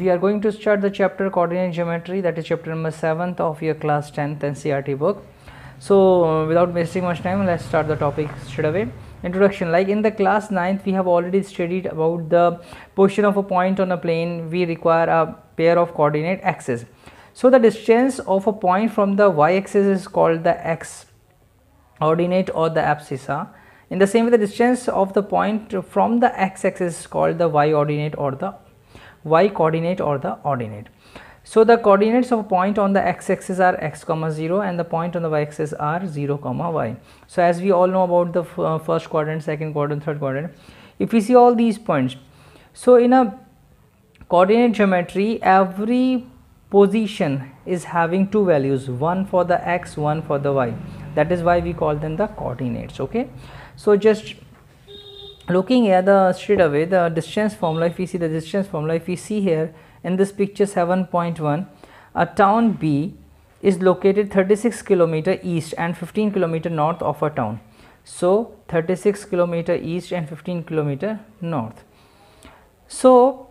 we are going to start the chapter coordinate geometry that is chapter number 7th of your class 10th NCRT book. So uh, without wasting much time let's start the topic straight away. Introduction like in the class 9th we have already studied about the position of a point on a plane we require a pair of coordinate axes. So the distance of a point from the y axis is called the x ordinate or the abscissa in the same way the distance of the point from the x axis is called the y ordinate or the y coordinate or the ordinate so the coordinates of a point on the x-axis are x comma 0 and the point on the y-axis are 0 comma y. So as we all know about the uh, first quadrant, second quadrant, third quadrant, if we see all these points, so in a coordinate geometry every position is having two values one for the x one for the y that is why we call them the coordinates okay so just looking at the straight away the distance formula if we see the distance formula if we see here in this picture 7.1 a town B is located 36 kilometer east and 15 kilometer north of a town so 36 kilometer east and 15 kilometer north so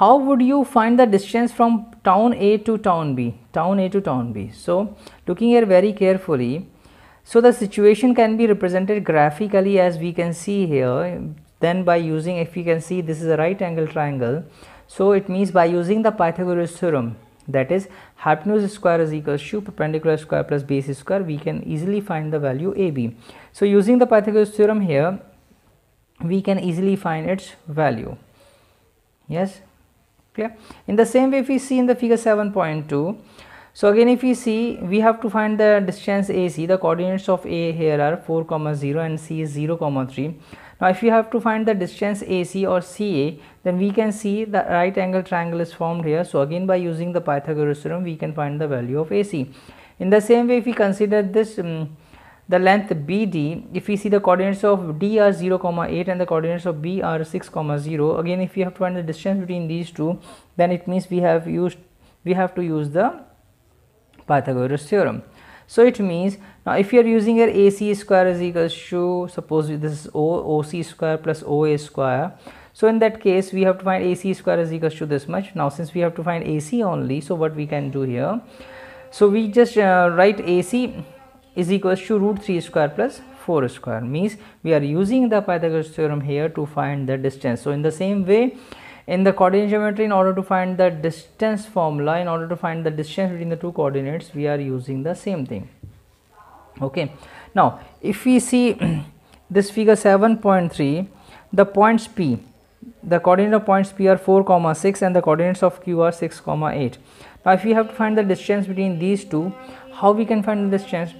how would you find the distance from town A to town B town A to town B so looking here very carefully so the situation can be represented graphically as we can see here then by using if we can see this is a right angle triangle so it means by using the Pythagoras theorem that is hypotenuse square is equal to perpendicular square plus base square we can easily find the value AB. So using the Pythagoras theorem here we can easily find its value yes clear in the same way if we see in the figure 7.2 so again if you see we have to find the distance AC the coordinates of A here are 4 comma 0 and C is 0 comma 3. Now if you have to find the distance AC or CA then we can see the right angle triangle is formed here. So again by using the Pythagoras theorem we can find the value of AC. In the same way if we consider this um, the length BD if we see the coordinates of D are 0 comma 8 and the coordinates of B are 6 comma 0 again if you have to find the distance between these two then it means we have used we have to use the Pythagoras theorem. So it means now if you are using your AC square is equals to suppose this is O, OC square plus OA square. So in that case we have to find AC square is equals to this much. Now since we have to find AC only so what we can do here. So we just uh, write AC is equals to root 3 square plus 4 square means we are using the Pythagoras theorem here to find the distance. So in the same way in the coordinate geometry in order to find the distance formula in order to find the distance between the two coordinates we are using the same thing okay now if we see this figure 7.3 the points p the coordinate of points p are 4 comma 6 and the coordinates of q are 6 comma 8 now if we have to find the distance between these two how we can find the distance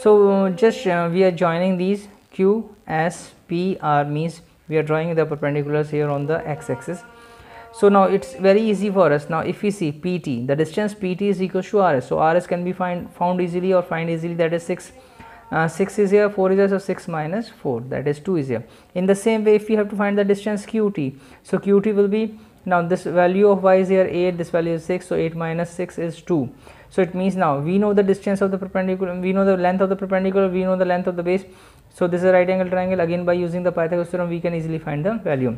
so just uh, we are joining these q means we are drawing the perpendiculars here on the x axis so now it's very easy for us. Now if we see PT, the distance PT is equal to RS. So RS can be find, found easily or find easily that is 6. Uh, 6 is here, 4 is here, so 6 minus 4 that is 2 is here. In the same way if we have to find the distance QT, so QT will be now this value of y is here 8, this value is 6, so 8 minus 6 is 2. So it means now we know the distance of the perpendicular, we know the length of the perpendicular, we know the length of the base. So this is a right angle triangle again by using the Pythagoras theorem we can easily find the value.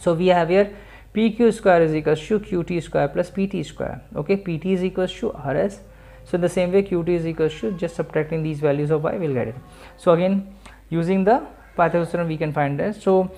So we have here PQ square is equals to QT square plus PT square. Okay, PT is equals to RS. So in the same way, QT is equals to just subtracting these values of Y, we'll get it. So again, using the Pythagoras theorem, we can find this. So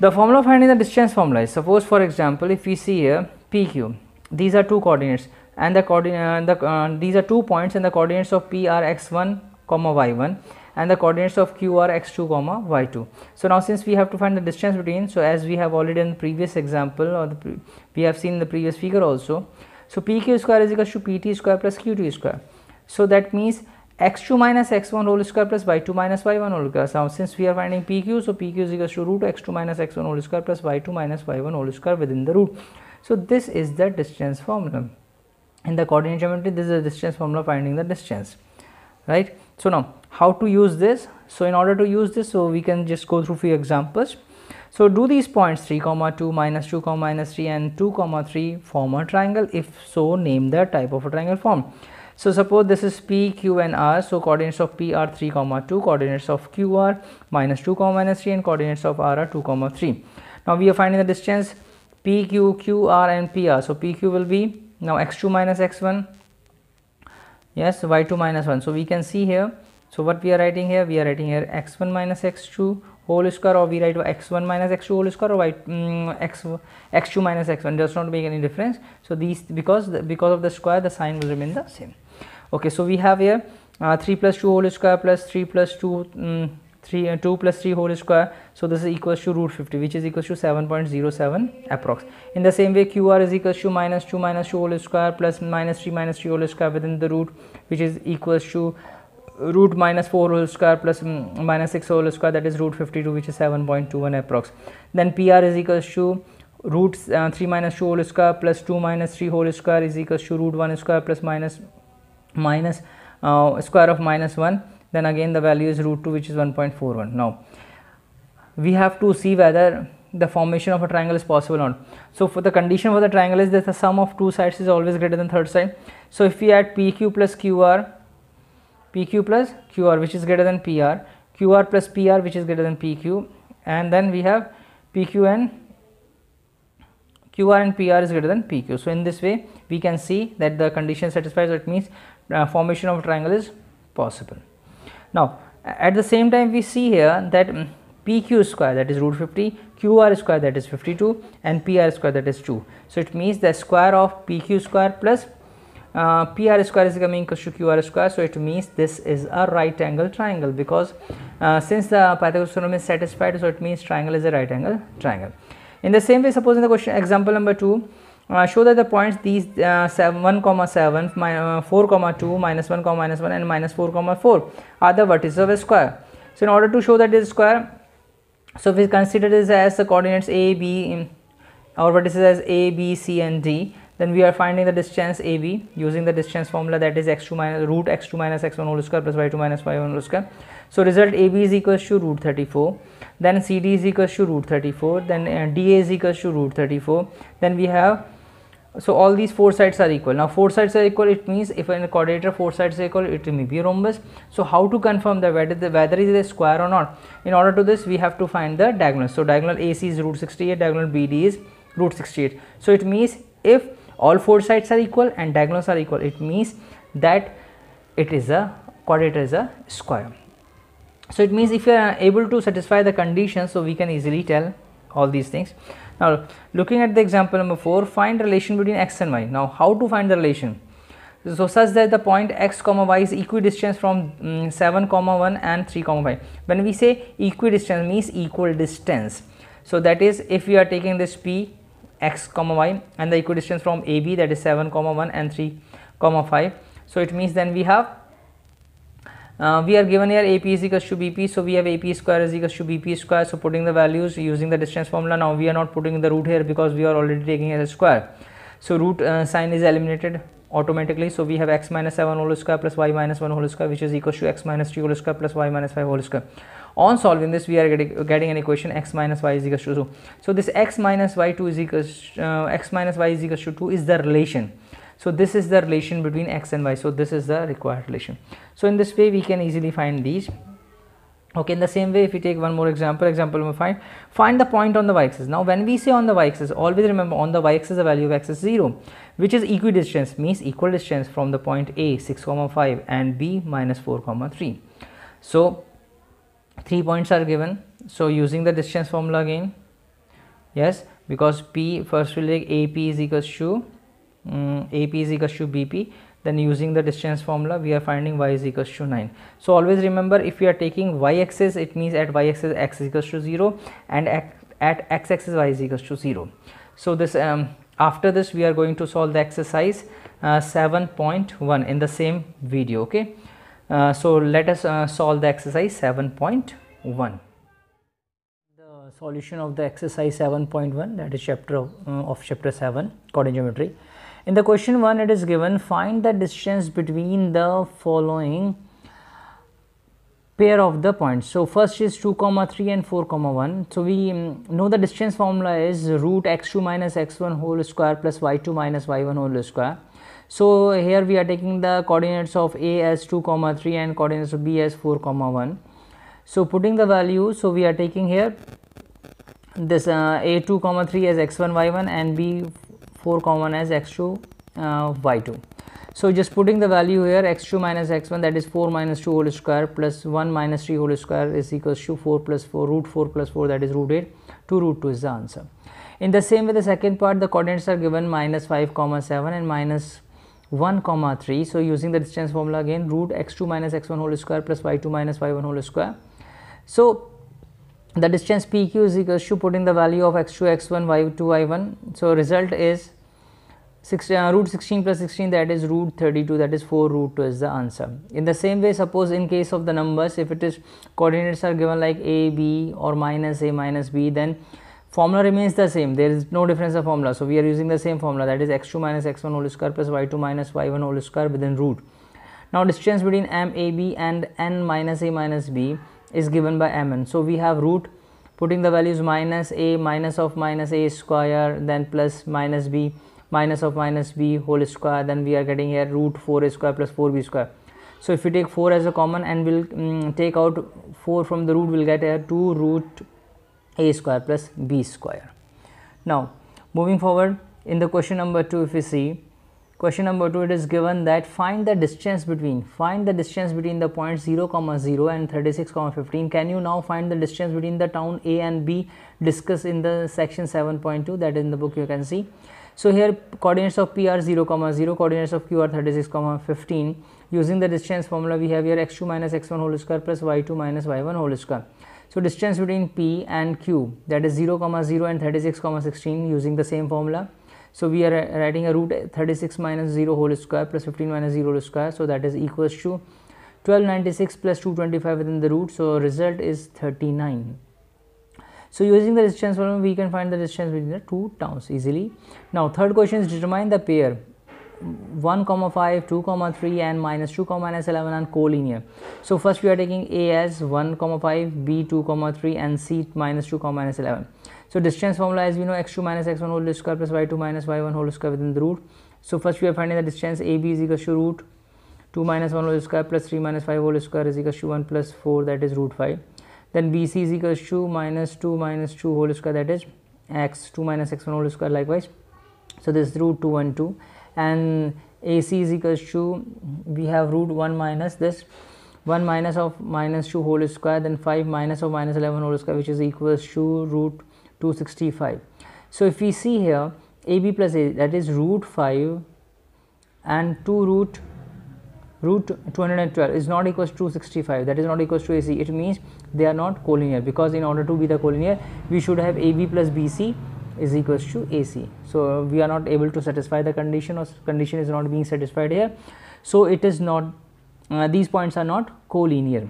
the formula finding the distance formula is suppose, for example, if we see here PQ, these are two coordinates and the coordinate uh, the uh, these are two points and the coordinates of P are x1 comma y1 and the coordinates of q are x2 comma y2. So, now since we have to find the distance between, so as we have already in the previous example or the we have seen the previous figure also. So, pq square is equal to pt square plus qt square. So, that means x2 minus x1 whole square plus y2 minus y1 whole square. so since we are finding pq, so pq is equal to root x2 minus x1 whole square plus y2 minus y1 whole square within the root. So, this is the distance formula. In the coordinate geometry, this is the distance formula finding the distance, right so now how to use this so in order to use this so we can just go through few examples so do these points 3 comma 2 minus 2 comma minus 3 and 2 comma 3 form a triangle if so name the type of a triangle form so suppose this is P, Q and R. So coordinates of P are 3 comma 2, coordinates of Q are minus 2 comma minus 3 and coordinates of R are 2 comma 3. Now we are finding the distance P, Q, Q, R and P R. So P, Q will be now x2 minus x1 yes y2 minus 1 so we can see here so what we are writing here we are writing here x1 minus x2 whole square or we write x1 minus x2 whole square or y, um, x, x2 minus x1 does not make any difference so these because the, because of the square the sign will remain the same okay so we have here uh, 3 plus 2 whole square plus 3 plus 2 um, 3 uh, 2 plus 3 whole square so this is equals to root 50 which is equals to 7.07 approx in the same way qr is equals to minus 2 minus 2 whole square plus minus 3 minus 3 whole square within the root which is equals to root minus 4 whole square plus, um, minus 6 whole square that is root 52 which is 7.21 approx then pr is equals to root uh, 3 minus 2 whole square plus 2 minus 3 whole square is equals to root 1 square plus minus minus, uh, square of minus 1 then again the value is root 2 which is 1.41. Now we have to see whether the formation of a triangle is possible or not. So for the condition for the triangle is that the sum of two sides is always greater than third side. So if we add PQ plus QR, PQ plus QR which is greater than PR, QR plus PR which is greater than PQ and then we have PQ and QR and PR is greater than PQ. So in this way we can see that the condition satisfies that means uh, formation of a triangle is possible. Now, at the same time we see here that mm, PQ square that is root 50, QR square that is 52 and PR square that is 2. So, it means the square of PQ square plus uh, PR square is coming equal to QR square. So, it means this is a right angle triangle because uh, since the Pythagoras theorem is satisfied, so it means triangle is a right angle triangle. In the same way, suppose in the question example number 2, uh, show that the points these uh, 7, 1 comma 7 uh, 4 comma 2 minus 1 comma minus 1 and minus 4 comma 4 are the vertices of a square so in order to show that this square so if we consider this as the coordinates a b in, our vertices as a b c and d then we are finding the distance ab using the distance formula that is x2 minus root x2 minus x1 whole square plus y2 minus y1 whole square so result ab is equals to root 34 then cd is equals to root 34 then uh, da is equals to root 34 then we have so all these four sides are equal now four sides are equal it means if in a quadrilateral four sides are equal it may be a rhombus so how to confirm that whether the whether is a square or not in order to this we have to find the diagonal so diagonal ac is root 68 diagonal bd is root 68 so it means if all four sides are equal and diagonals are equal it means that it is a quadrilateral is a square so it means if you are able to satisfy the condition so we can easily tell all these things now, looking at the example number 4, find relation between x and y. Now, how to find the relation? So, such that the point x comma y is equidistant from um, 7 comma 1 and 3 comma 5. When we say equidistant means equal distance. So, that is if we are taking this p x comma y and the equidistance from ab that is 7 comma 1 and 3 comma 5. So, it means then we have uh, we are given here AP is equals to BP. So, we have AP square is equals to BP square. So, putting the values using the distance formula. Now, we are not putting the root here because we are already taking as a square. So, root uh, sign is eliminated automatically. So, we have x minus 7 whole square plus y minus 1 whole square which is equals to x minus 2 whole square plus y minus 5 whole square. On solving this, we are getting, getting an equation x minus y is equals to 2. So, this x minus y2 is equals uh, x minus y is equals to 2 is the relation so this is the relation between x and y so this is the required relation so in this way we can easily find these okay in the same way if we take one more example example number 5 find the point on the y-axis now when we say on the y-axis always remember on the y-axis the value of x is 0 which is equidistance means equal distance from the point a 6 comma 5 and b minus 4 comma 3 so three points are given so using the distance formula again yes because p first will take ap is equals to um, mm, AP is equals to BP then using the distance formula we are finding y is equals to 9 so always remember if we are taking y axis it means at y axis x is equals to 0 and at, at x axis y is equals to 0 so this um, after this we are going to solve the exercise uh, 7.1 in the same video okay uh, so let us uh, solve the exercise 7.1 the solution of the exercise 7.1 that is chapter of, uh, of chapter 7 coordinate geometry in the question 1 it is given find the distance between the following pair of the points. So, first is 2 comma 3 and 4 comma 1. So, we mm, know the distance formula is root x2 minus x1 whole square plus y2 minus y1 whole square. So, here we are taking the coordinates of a as 2 comma 3 and coordinates of b as 4 comma 1. So, putting the value, so we are taking here this uh, a2 comma 3 as x1 y1 and b 4 common as x2 uh, y2 so just putting the value here x2 minus x1 that is 4 minus 2 whole square plus 1 minus 3 whole square is equals to 4 plus 4 root 4 plus 4 that is root 8 2 root 2 is the answer. In the same way the second part the coordinates are given minus 5 comma 7 and minus 1 comma 3. So using the distance formula again root x2 minus x1 whole square plus y2 minus y1 whole square. So the distance PQ is equal to putting the value of x2 x1 y2 y1. So, result is uh, root 16 plus 16 that is root 32 that is 4 root 2 is the answer. In the same way suppose in case of the numbers if it is coordinates are given like a b or minus a minus b then formula remains the same there is no difference of formula. So, we are using the same formula that is x2 minus x1 whole square plus y2 minus y1 whole square within root. Now, distance between m a b and n minus a minus b is given by mn. So, we have root putting the values minus a minus of minus a square then plus minus b minus of minus b whole square then we are getting here root 4 a square plus 4b square. So, if we take 4 as a common and we will um, mm, take out 4 from the root we will get a 2 root a square plus b square. Now, moving forward in the question number 2 if we see Question number 2 it is given that find the distance between find the distance between the point 0 comma 0 and 36 comma 15 can you now find the distance between the town A and B discussed in the section 7.2 that in the book you can see. So here coordinates of P are 0 comma 0 coordinates of Q are 36 comma 15 using the distance formula we have here x2 minus x1 whole square plus y2 minus y1 whole square. So distance between P and Q that is 0 comma 0 and 36 comma 16 using the same formula so we are writing a root 36 minus 0 whole square plus 15 minus 0 whole square. So that is equals to 1296 plus 225 within the root. So result is 39. So using the resistance problem, we can find the resistance between the two towns easily. Now third question is determine the pair 1 comma 5 2 comma 3 and minus 2 comma minus 11 and collinear so first we are taking a as 1 comma 5 b 2 comma 3 and c minus 2 comma minus 11 so distance formula as we know x2 minus x1 whole square plus y2 minus y1 whole square within the root. So first we are finding the distance AB is equal to root 2 minus 1 whole square plus 3 minus 5 whole square is equal to 1 plus 4 that is root 5. Then BC is equal to minus 2 minus 2 whole square that is x2 minus x1 whole square likewise. So this is root 2 1 2 and AC is equal to we have root 1 minus this 1 minus of minus 2 whole square then 5 minus of minus 11 whole square which is equal to root 265. So, if we see here a b plus a that is root 5 and 2 root root 212 is not equals to 265 that is not equals to ac it means they are not collinear because in order to be the collinear we should have ab plus bc is equals to ac so we are not able to satisfy the condition or condition is not being satisfied here so it is not uh, these points are not collinear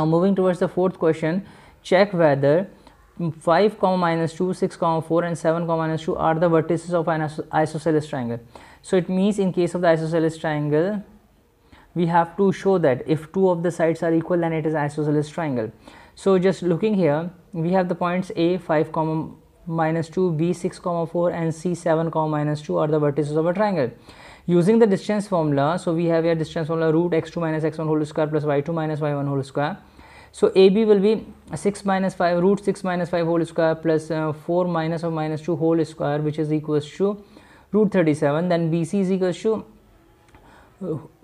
now moving towards the fourth question check whether 5 comma minus 2 6 comma 4 and 7 comma minus 2 are the vertices of an isosceles triangle so it means in case of the isosceles triangle we have to show that if two of the sides are equal then it is isosceles triangle so just looking here we have the points a 5 comma minus 2 b 6 comma 4 and c 7 comma minus 2 are the vertices of a triangle using the distance formula so we have here distance formula root x2 minus x1 whole square plus y2 minus y1 whole square so A B will be six minus five root six minus five whole square plus four minus और minus two whole square which is equal to root thirty seven then B C is equal to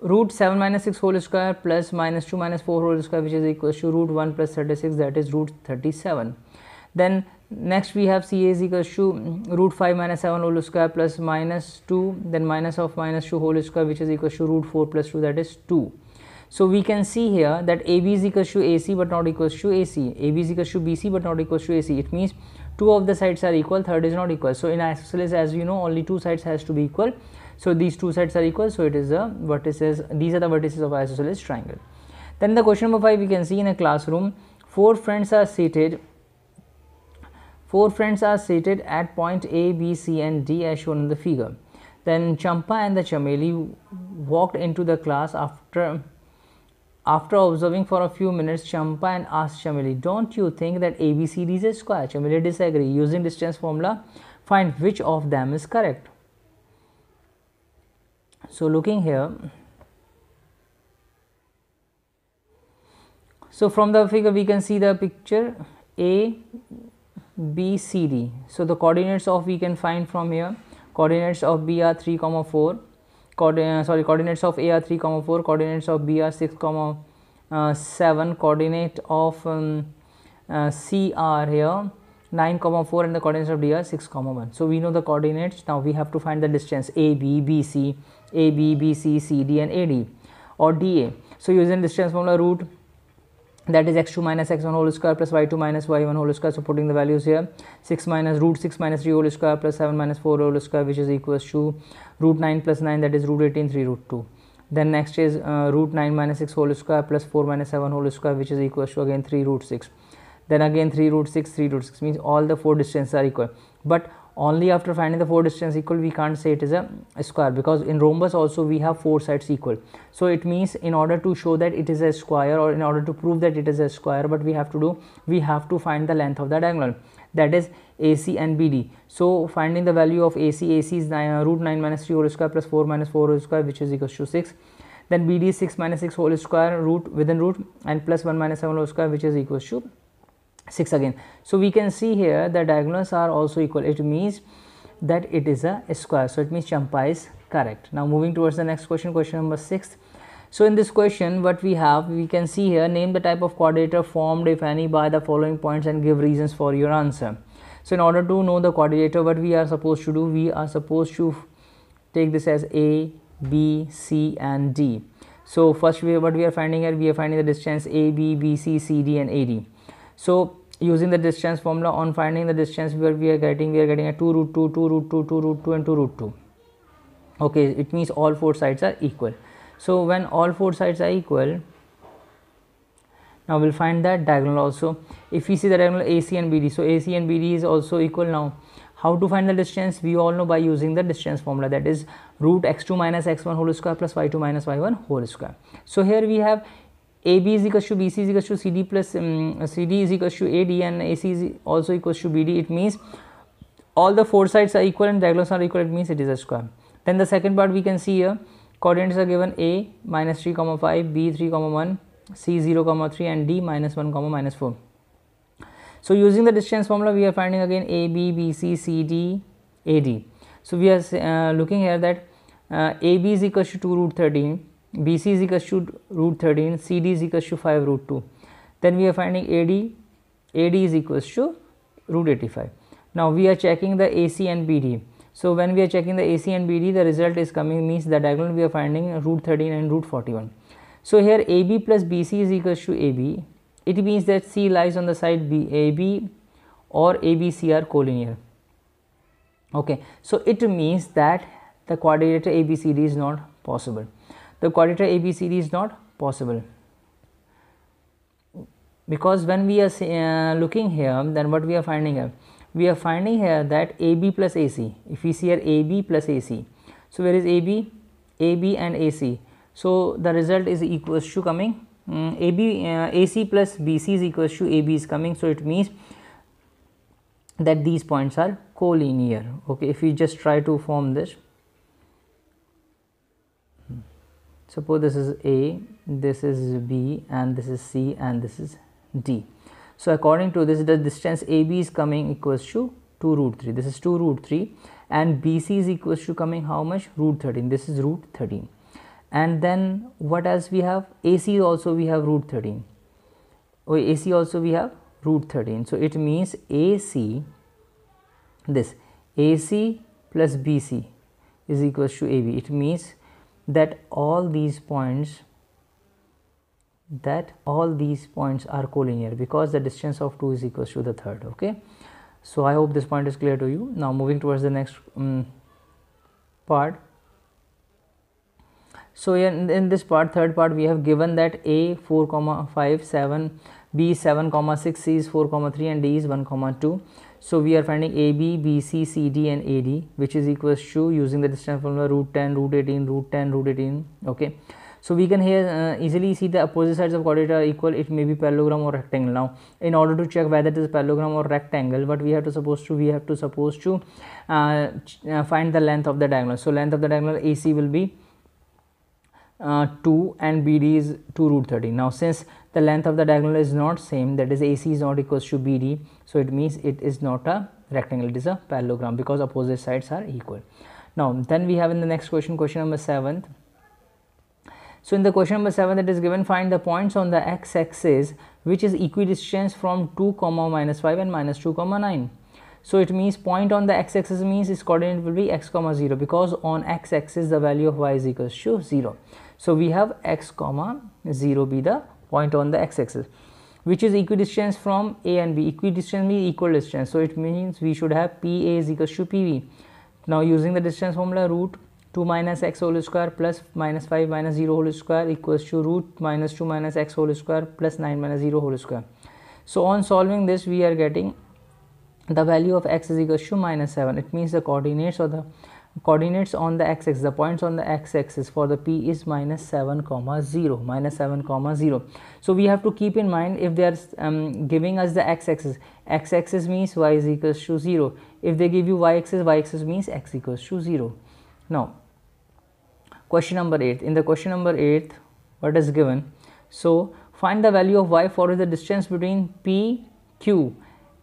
root seven minus six whole square plus minus two minus four whole square which is equal to root one plus thirty six that is root thirty seven then next we have C A equal to root five minus seven whole square plus minus two then minus of minus two whole square which is equal to root four plus two that is two So we can see here that AB is equals to AC but not equals to AC, AB is equals to BC but not equals to AC. It means two of the sides are equal, third is not equal. So in isosceles as you know only two sides has to be equal. So these two sides are equal. So it is a vertices, these are the vertices of isosceles triangle. Then the question number 5 we can see in a classroom, four friends are seated Four friends are seated at point A, B, C and D as shown in the figure. Then Champa and the Chameli walked into the class after after observing for a few minutes, Champa asked Chameli, don't you think that ABCD is a square? Chameli disagree. Using distance formula, find which of them is correct. So, looking here, so from the figure we can see the picture A, B, C, D. So, the coordinates of we can find from here, coordinates of B are 3, comma 4 coordinate uh, sorry coordinates of a are 3 comma 4 coordinates of b are 6 comma uh, 7 coordinate of um, uh, c are here 9 comma 4 and the coordinates of d are 6 comma 1 so we know the coordinates now we have to find the distance a b b c a b b c c d and a d or d a so using distance formula root that is x2 minus x1 whole square plus y2 minus y1 whole square Supporting the values here 6 minus root 6 minus 3 whole square plus 7 minus 4 whole square which is equals to root 9 plus 9 that is root 18 3 root 2 then next is uh, root 9 minus 6 whole square plus 4 minus 7 whole square which is equals to again 3 root 6 then again 3 root 6 3 root 6 means all the four distances are equal but only after finding the four distance equal we can't say it is a square because in rhombus also we have four sides equal so it means in order to show that it is a square or in order to prove that it is a square but we have to do we have to find the length of the diagonal that is AC and BD. So finding the value of AC, AC is nine, uh, root 9 minus 3 whole square plus 4 minus 4 whole square which is equal to 6 then BD is 6 minus 6 whole square root within root and plus 1 minus 7 whole square which is equal to 6 again. So, we can see here the diagonals are also equal it means that it is a square. So, it means Champa is correct. Now, moving towards the next question question number 6. So, in this question what we have we can see here name the type of quadrature formed if any by the following points and give reasons for your answer. So, in order to know the quadrature what we are supposed to do we are supposed to take this as A, B, C and D. So, first we what we are finding here we are finding the distance A, B, B, C, C, D and A, D so using the distance formula on finding the distance where we are getting we are getting a 2 root 2 2 root 2 2 root 2 and 2 root 2 okay it means all four sides are equal so when all four sides are equal now we'll find that diagonal also if we see the diagonal AC and BD so AC and BD is also equal now how to find the distance we all know by using the distance formula that is root x2 minus x1 whole square plus y2 minus y1 whole square so here we have AB is equals to BC is equals to CD plus um, CD is equals to AD and AC is also equals to BD. It means all the four sides are equal and diagonals are equal. It means it is a square. Then the second part we can see here coordinates are given A minus 3 comma 5, B 3 comma 1, C 0 comma 3 and D minus 1 comma minus 4. So using the distance formula we are finding again AB, BC, CD, AD. So we are uh, looking here that uh, AB is equals to 2 root 13 BC is equal to root 13, CD is equal to 5 root 2. Then we are finding AD, AD is equal to root 85. Now we are checking the AC and BD. So when we are checking the AC and BD, the result is coming means the diagonal we are finding root 13 and root 41. So here AB plus BC is equal to AB. It means that C lies on the side AB or ABC are collinear. Okay, so it means that the quadrilateral ABCD is not possible the quadrature ABCD is not possible because when we are uh, looking here then what we are finding here we are finding here that AB plus AC if we see here AB plus AC so where is AB AB and AC so the result is equals to coming um, mm, AB uh, AC plus BC is equals to AB is coming so it means that these points are collinear okay if we just try to form this suppose this is A, this is B and this is C and this is D. So, according to this the distance AB is coming equals to 2 root 3, this is 2 root 3 and BC is equals to coming how much root 13, this is root 13 and then what else we have AC also we have root 13, oh, AC also we have root 13. So, it means AC this AC plus BC is equals to AB, it means that all these points that all these points are collinear because the distance of 2 is equal to the third okay so i hope this point is clear to you now moving towards the next um, part so in, in this part third part we have given that a 4 comma 5 7 b 7 comma 6 c is 4 comma 3 and d is 1 comma 2 so we are finding AB, BC, CD and AD which is equal to using the distance formula root 10, root 18, root 10, root 18 okay. So we can here uh, easily see the opposite sides of quadrilateral are equal it may be parallelogram or rectangle. Now in order to check whether it is parallelogram or rectangle what we have to suppose to we have to suppose to uh, uh, find the length of the diagonal. So length of the diagonal AC will be uh, 2 and BD is 2 root 30. Now since the length of the diagonal is not same that is AC is not equals to BD. So, it means it is not a rectangle it is a parallelogram because opposite sides are equal. Now, then we have in the next question question number 7. So, in the question number 7 it is given find the points on the x axis which is equidistant from 2 comma minus 5 and minus 2 comma 9. So, it means point on the x axis means its coordinate will be x comma 0 because on x axis the value of y is equals to 0. So, we have x comma 0 be the point on the x-axis which is equidistance from A and B. Equidistance means equal distance. So, it means we should have PA is equal to PB. Now, using the distance formula root 2 minus x whole square plus minus 5 minus 0 whole square equals to root minus 2 minus x whole square plus 9 minus 0 whole square. So, on solving this we are getting the value of x is equal to minus 7. It means the coordinates or the coordinates on the x-axis the points on the x-axis for the p is minus 7 comma 0 minus 7 comma 0 so we have to keep in mind if they are um, giving us the x-axis x-axis means y is equals to 0 if they give you y-axis y-axis means x equals to 0 now question number 8 in the question number 8 what is given so find the value of y for the distance between p q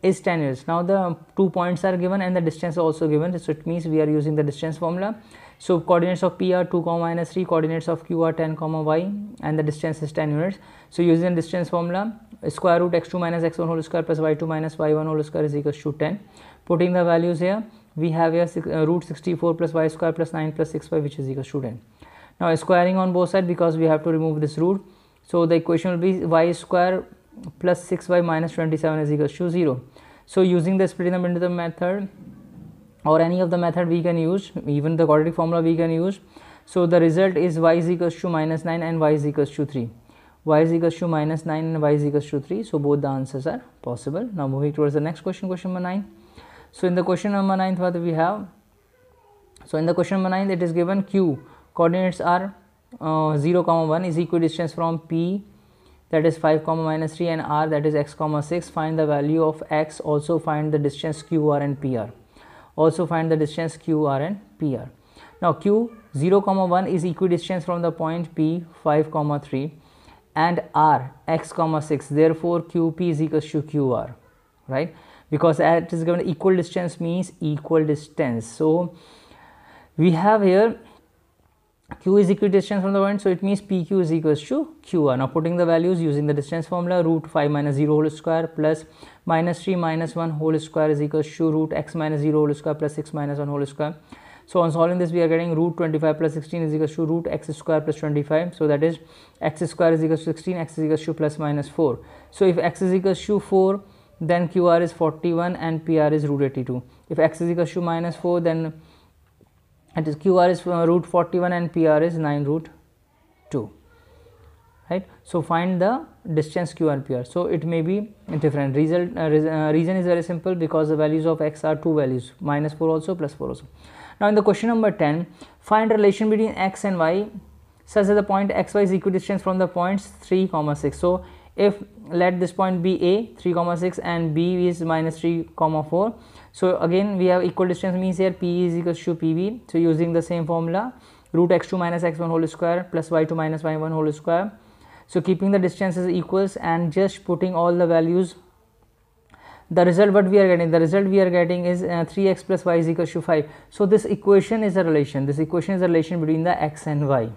is 10 units. Now the two points are given and the distance also given so it means we are using the distance formula. So coordinates of P are 2 comma minus 3 coordinates of Q are 10 comma y and the distance is 10 units. So using distance formula square root x2 minus x1 whole square plus y2 minus y1 whole square is equals to 10. Putting the values here we have here six, uh, root 64 plus y square plus 9 plus 6y which is equals to 10. Now squaring on both sides because we have to remove this root. So the equation will be y square plus 6y minus 27 is equals to 0 so using the split the method or any of the method we can use even the quadratic formula we can use so the result is y is equals to minus 9 and y is equals to 3 y is equals to minus 9 and y is equals to 3 so both the answers are possible now moving towards the next question question number 9 so in the question number 9 what we have so in the question number 9 it is given q coordinates are uh, 0 comma 1 is equidistant from p that is 5 comma minus 3 and r that is x comma 6 find the value of x also find the distance qr and pr also find the distance qr and pr now q 0 comma 1 is equidistance from the point p 5 comma 3 and r x comma 6 therefore qp is equal to qr right because at is given equal distance means equal distance so we have here q is equidistant from the point. So, it means pq is equals to qr. Now, putting the values using the distance formula root 5 minus 0 whole square plus minus 3 minus 1 whole square is equals to root x minus 0 whole square plus 6 minus 1 whole square. So, on solving this we are getting root 25 plus 16 is equals to root x square plus 25. So, that is x square is equals to 16 x is equals to plus minus 4. So, if x is equals to 4 then qr is 41 and pr is root 82. If x is equals to minus 4 then that is qr is uh, root 41 and pr is 9 root 2 right so find the distance QR and pr so it may be different result uh, reason, uh, reason is very simple because the values of x are two values minus 4 also plus 4 also now in the question number 10 find relation between x and y such that the point xy is equidistant from the points 3 comma 6 so if let this point be a 3 comma 6 and b is minus 3 comma 4 so again we have equal distance means here p is equals to pb so using the same formula root x2 minus x1 whole square plus y2 minus y1 whole square so keeping the distances equals and just putting all the values the result what we are getting the result we are getting is uh, 3x plus y is equal to 5 so this equation is a relation this equation is a relation between the x and y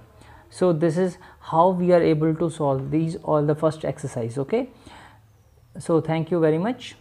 so this is how we are able to solve these all the first exercise okay so thank you very much